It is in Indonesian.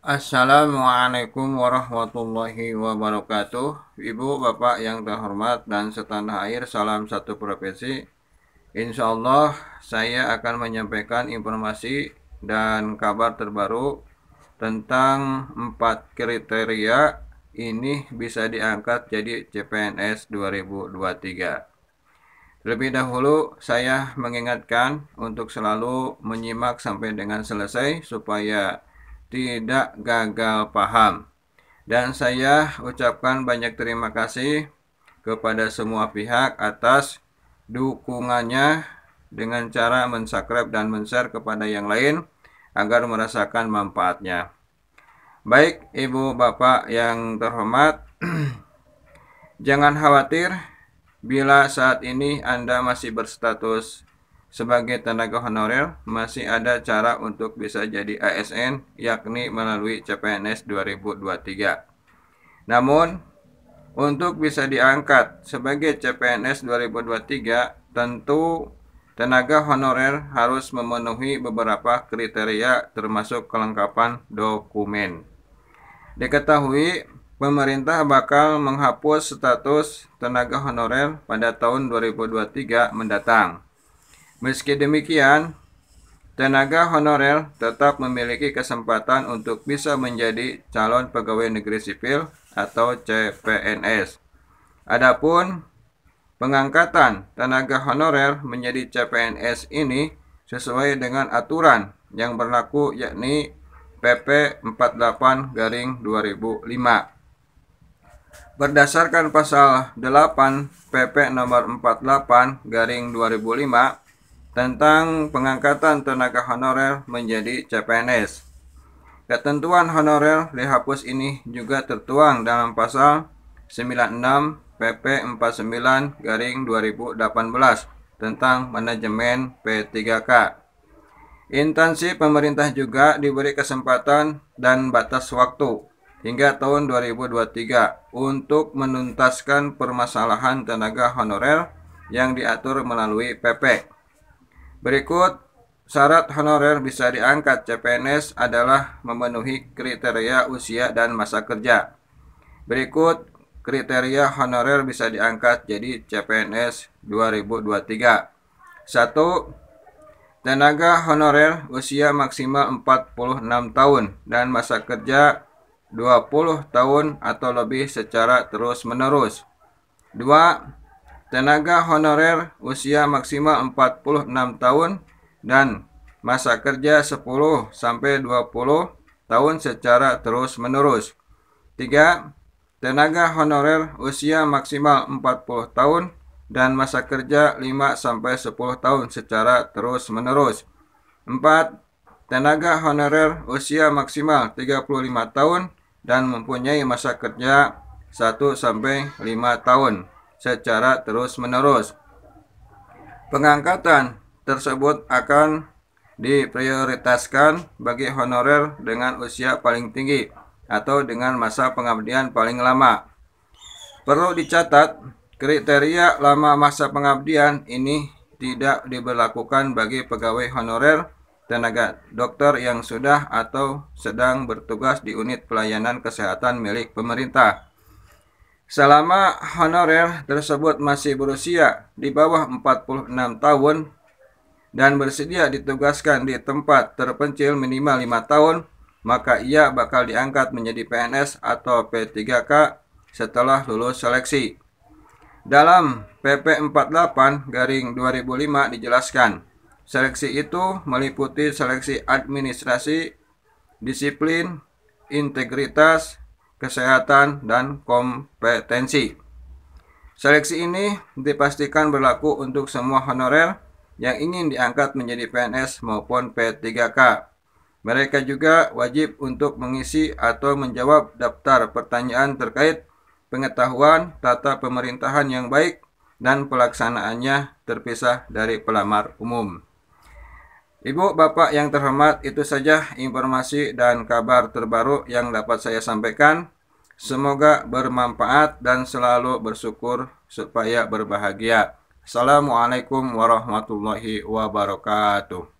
Assalamualaikum warahmatullahi wabarakatuh Ibu, Bapak yang terhormat dan setanah air Salam satu profesi Insya Allah saya akan menyampaikan informasi dan kabar terbaru Tentang empat kriteria ini bisa diangkat jadi CPNS 2023 Lebih dahulu saya mengingatkan untuk selalu menyimak sampai dengan selesai Supaya tidak gagal paham. Dan saya ucapkan banyak terima kasih kepada semua pihak atas dukungannya dengan cara mensubscribe dan men-share kepada yang lain agar merasakan manfaatnya. Baik, Ibu Bapak yang terhormat, jangan khawatir bila saat ini Anda masih berstatus sebagai tenaga honorer, masih ada cara untuk bisa jadi ASN, yakni melalui CPNS 2023. Namun, untuk bisa diangkat sebagai CPNS 2023, tentu tenaga honorer harus memenuhi beberapa kriteria termasuk kelengkapan dokumen. Diketahui, pemerintah bakal menghapus status tenaga honorer pada tahun 2023 mendatang. Meski demikian, tenaga honorer tetap memiliki kesempatan untuk bisa menjadi calon pegawai negeri sipil atau CPNS. Adapun pengangkatan tenaga honorer menjadi CPNS ini sesuai dengan aturan yang berlaku yakni PP 48 garing 2005. Berdasarkan pasal 8 PP nomor 48 garing 2005 tentang pengangkatan tenaga honorer menjadi CPNS. Ketentuan honorer dihapus ini juga tertuang dalam pasal 96 PP 49 garing 2018 tentang manajemen P3K. Intansi pemerintah juga diberi kesempatan dan batas waktu hingga tahun 2023 untuk menuntaskan permasalahan tenaga honorer yang diatur melalui PP. Berikut syarat honorer bisa diangkat CPNS adalah memenuhi kriteria usia dan masa kerja. Berikut kriteria honorer bisa diangkat jadi CPNS 2023. 1. Tenaga honorer usia maksimal 46 tahun dan masa kerja 20 tahun atau lebih secara terus-menerus. 2 tenaga honorer usia maksimal 46 tahun dan masa kerja 10 sampai 20 tahun secara terus-menerus. 3. Tenaga honorer usia maksimal 40 tahun dan masa kerja 5 sampai 10 tahun secara terus-menerus. 4. Tenaga honorer usia maksimal 35 tahun dan mempunyai masa kerja 1 sampai 5 tahun secara terus-menerus. Pengangkatan tersebut akan diprioritaskan bagi honorer dengan usia paling tinggi atau dengan masa pengabdian paling lama. Perlu dicatat, kriteria lama masa pengabdian ini tidak diberlakukan bagi pegawai honorer tenaga dokter yang sudah atau sedang bertugas di unit pelayanan kesehatan milik pemerintah selama honorer tersebut masih berusia di bawah 46 tahun dan bersedia ditugaskan di tempat terpencil minimal 5 tahun, maka ia bakal diangkat menjadi PNS atau P3K setelah lulus seleksi. Dalam PP 48 garing 2005 dijelaskan, seleksi itu meliputi seleksi administrasi, disiplin, integritas, kesehatan, dan kompetensi. Seleksi ini dipastikan berlaku untuk semua honorer yang ingin diangkat menjadi PNS maupun P3K. Mereka juga wajib untuk mengisi atau menjawab daftar pertanyaan terkait pengetahuan tata pemerintahan yang baik dan pelaksanaannya terpisah dari pelamar umum. Ibu, Bapak yang terhormat, itu saja informasi dan kabar terbaru yang dapat saya sampaikan. Semoga bermanfaat dan selalu bersyukur supaya berbahagia. Assalamualaikum warahmatullahi wabarakatuh.